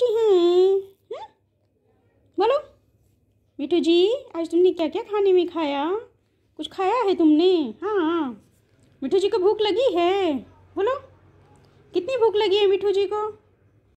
जी हैं हम्म? बोलो मिठू जी आज तुमने क्या क्या खाने में खाया कुछ खाया है तुमने हाँ, हाँ। मिठू जी को भूख लगी है बोलो कितनी भूख लगी है मिठू जी को